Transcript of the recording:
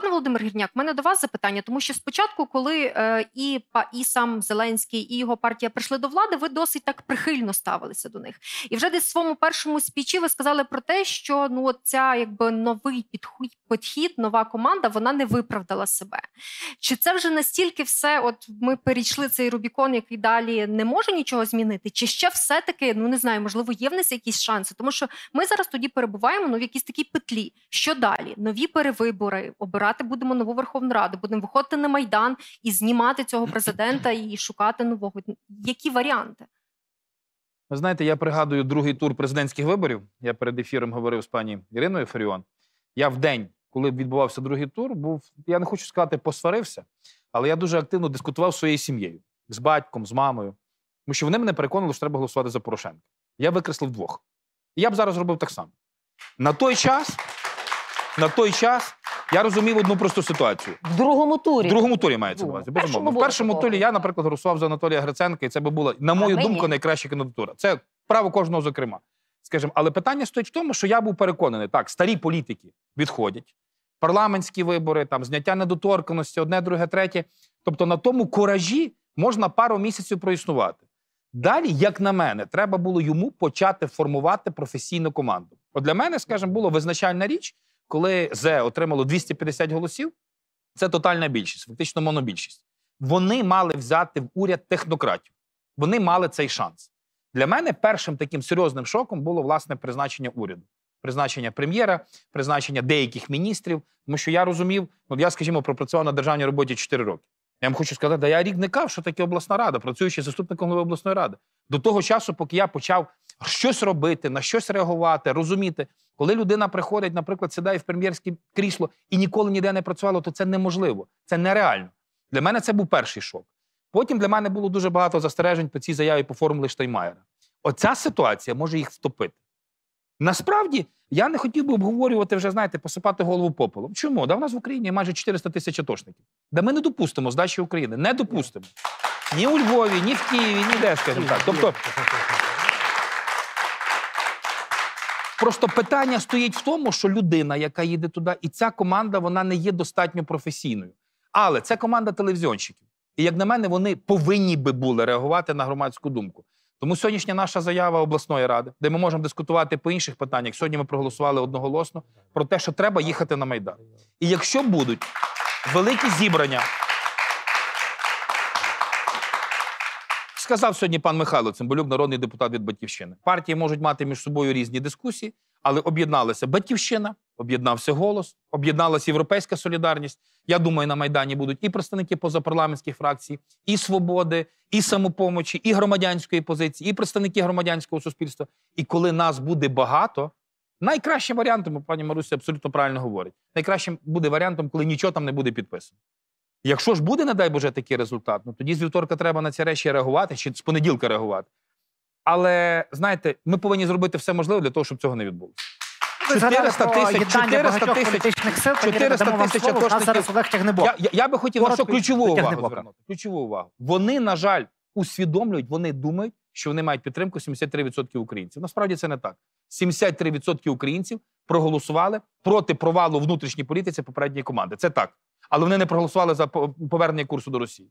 Пане Володимир Гірняк, в мене до вас запитання, тому що спочатку, коли е, і і сам Зеленський і його партія прийшли до влади, ви досить так прихильно ставилися до них. І вже десь в своєму першому спічі ви сказали про те, що ну ця якби новий підхід, нова команда, вона не виправдала себе. Чи це вже настільки все? От ми перейшли цей Рубікон, який далі не може нічого змінити, чи ще все-таки ну не знаю, можливо, є в нас якісь шанси, тому що ми зараз тоді перебуваємо ну, в якійсь такій петлі. Що далі? Нові перевибори обирати обирати будемо нову Верховну Раду, будемо виходити на Майдан і знімати цього президента і шукати нового. Які варіанти? Ви знаєте, я пригадую другий тур президентських виборів. Я перед ефіром говорив з пані Іриною Фаріон. Я в день, коли відбувався другий тур, був я не хочу сказати, посварився, але я дуже активно дискутував з своєю сім'єю з батьком, з мамою. Тому що вони мене переконали, що треба голосувати за Порошенка. Я викреслив двох. І я б зараз робив так само. На той час на той час я розумів одну просту ситуацію. В другому турі В другому турі мається на увазі. Безумовно. В першому турі я, наприклад, голосував за Анатолія Гриценка, і це би була, на мою думку, найкраща кандидатура. Це право кожного, зокрема. Скажімо, але питання стоїть в тому, що я був переконаний, так, старі політики відходять, парламентські вибори, там зняття недоторканності, одне, друге, третє. Тобто на тому куражі можна пару місяців проіснувати. Далі, як на мене, треба було йому почати формувати професійну команду. От для мене, скажімо, було визначальна річ, коли З отримало 250 голосів, це тотальна більшість, фактично монобільшість. Вони мали взяти в уряд технократів. Вони мали цей шанс. Для мене першим таким серйозним шоком було власне призначення уряду, призначення прем'єра, призначення деяких міністрів. Тому що я розумів, ну я, скажімо, пропрацював на державній роботі 4 роки. Я вам хочу сказати, да я рік не кав, що таке обласна рада, працюючи заступником голови обласної ради. До того часу, поки я почав щось робити, на щось реагувати, розуміти, коли людина приходить, наприклад, сідає в прем'єрське крісло і ніколи ніде не працювало, то це неможливо, це нереально. Для мене це був перший шок. Потім для мене було дуже багато застережень по цій заяві по формулі Штаймаєра. Оця ситуація може їх втопити. Насправді, я не хотів би обговорювати вже, знаєте, посипати голову попелом. Чому? Да в нас в Україні майже 400 тисяч атошників. Да ми не допустимо здачі України. Не допустимо. Ні у Львові, ні в Києві, ніде, скажімо так. Тобто. Просто питання стоїть в тому, що людина, яка їде туди, і ця команда вона не є достатньо професійною. Але це команда телевізіонщиків. І, як на мене, вони повинні би були реагувати на громадську думку. Тому сьогоднішня наша заява обласної ради, де ми можемо дискутувати по інших питаннях. Сьогодні ми проголосували одноголосно про те, що треба їхати на майдан. І якщо будуть великі зібрання. сказав сьогодні пан Михайло Цимбалюк, народний депутат від Батьківщини. Партії можуть мати між собою різні дискусії, але об'єдналася Батьківщина, об'єднався голос, об'єдналася Європейська Солідарність. Я думаю, на Майдані будуть і представники позапарламентських фракцій, і свободи, і самопомочі, і громадянської позиції, і представники громадянського суспільства. І коли нас буде багато. Найкращим варіантом, пані Маруся абсолютно правильно говорить. Найкращим буде варіантом, коли нічого там не буде підписано. Якщо ж буде, не дай Боже, такий результат, ну тоді з вівторка треба на ці речі реагувати чи з понеділка реагувати. Але знаєте, ми повинні зробити все можливе для того, щоб цього не відбулося. 400 тисяч 400 тисяч 400 тисяч атошників. Я, я, я би хотів на що ключову увагу звернути. Ключову увагу. Вони, на жаль, усвідомлюють, вони думають, що вони мають підтримку 73% українців. Насправді це не так. 73% українців проголосували проти провалу внутрішньої політиці попередньої команди. Це так але вони не проголосували за повернення курсу до Росії.